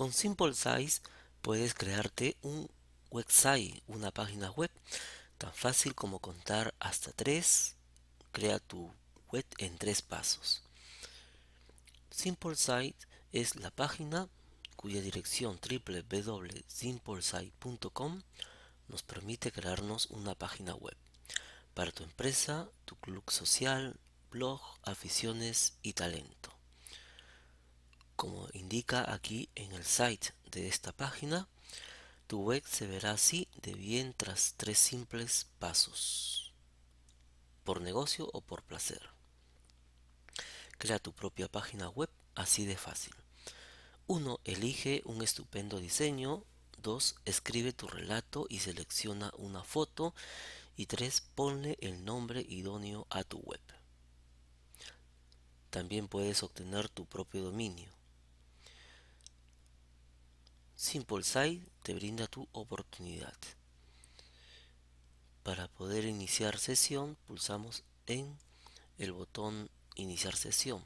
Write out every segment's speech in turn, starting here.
Con Simple Size puedes crearte un website, una página web, tan fácil como contar hasta tres, Crea tu web en tres pasos. Simple Site es la página cuya dirección www.simplesite.com nos permite crearnos una página web para tu empresa, tu club social, blog, aficiones y talento como indica aquí en el site de esta página, tu web se verá así de bien tras tres simples pasos, por negocio o por placer. Crea tu propia página web así de fácil. 1. Elige un estupendo diseño. 2. Escribe tu relato y selecciona una foto. Y 3. Ponle el nombre idóneo a tu web. También puedes obtener tu propio dominio. SimpleSide te brinda tu oportunidad. Para poder iniciar sesión, pulsamos en el botón Iniciar sesión.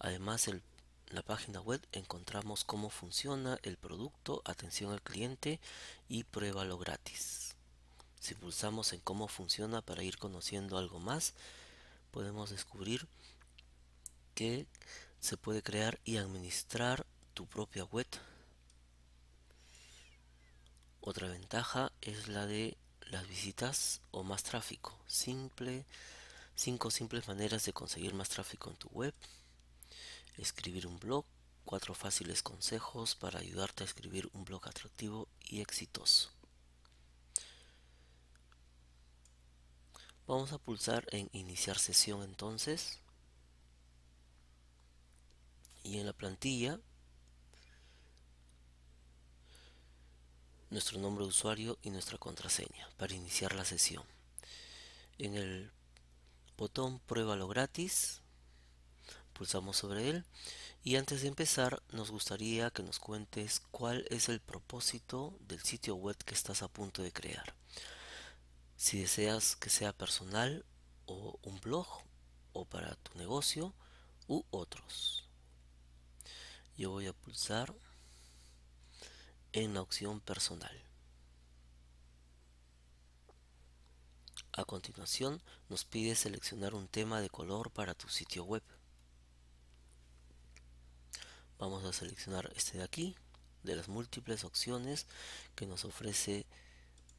Además, en la página web encontramos cómo funciona el producto, atención al cliente y pruébalo gratis. Si pulsamos en cómo funciona para ir conociendo algo más, podemos descubrir que se puede crear y administrar tu propia web otra ventaja es la de las visitas o más tráfico. Simple, cinco simples maneras de conseguir más tráfico en tu web. Escribir un blog. Cuatro fáciles consejos para ayudarte a escribir un blog atractivo y exitoso. Vamos a pulsar en iniciar sesión entonces. Y en la plantilla nuestro nombre de usuario y nuestra contraseña para iniciar la sesión. En el botón pruébalo gratis, pulsamos sobre él y antes de empezar nos gustaría que nos cuentes cuál es el propósito del sitio web que estás a punto de crear. Si deseas que sea personal o un blog o para tu negocio u otros. Yo voy a pulsar en la opción personal. A continuación nos pide seleccionar un tema de color para tu sitio web. Vamos a seleccionar este de aquí, de las múltiples opciones que nos ofrece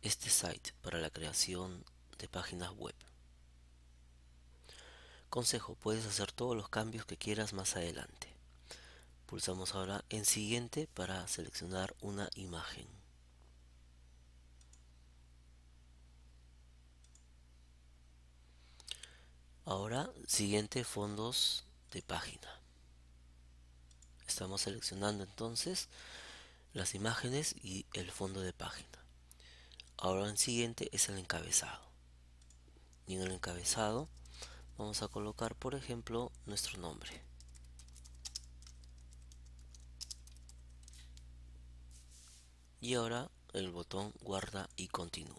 este site para la creación de páginas web. Consejo, puedes hacer todos los cambios que quieras más adelante. Pulsamos ahora en siguiente para seleccionar una imagen. Ahora siguiente fondos de página. Estamos seleccionando entonces las imágenes y el fondo de página. Ahora en siguiente es el encabezado. Y en el encabezado vamos a colocar por ejemplo nuestro nombre. y ahora el botón guarda y continúa.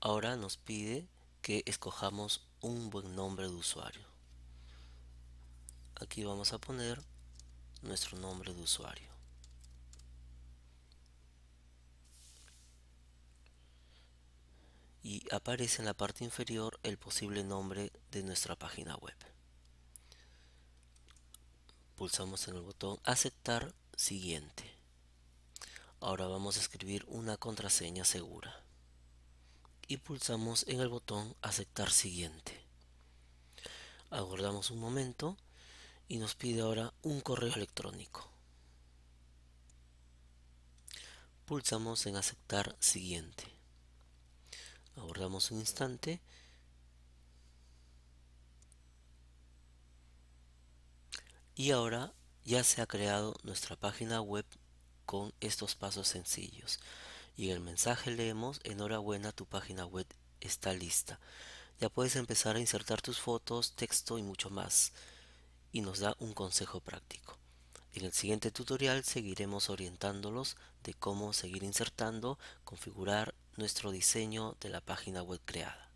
Ahora nos pide que escojamos un buen nombre de usuario. Aquí vamos a poner nuestro nombre de usuario. Y aparece en la parte inferior el posible nombre de nuestra página web pulsamos en el botón aceptar siguiente. Ahora vamos a escribir una contraseña segura y pulsamos en el botón aceptar siguiente. Aguardamos un momento y nos pide ahora un correo electrónico. Pulsamos en aceptar siguiente. Aguardamos un instante Y ahora ya se ha creado nuestra página web con estos pasos sencillos. Y en el mensaje leemos, enhorabuena, tu página web está lista. Ya puedes empezar a insertar tus fotos, texto y mucho más. Y nos da un consejo práctico. En el siguiente tutorial seguiremos orientándolos de cómo seguir insertando, configurar nuestro diseño de la página web creada.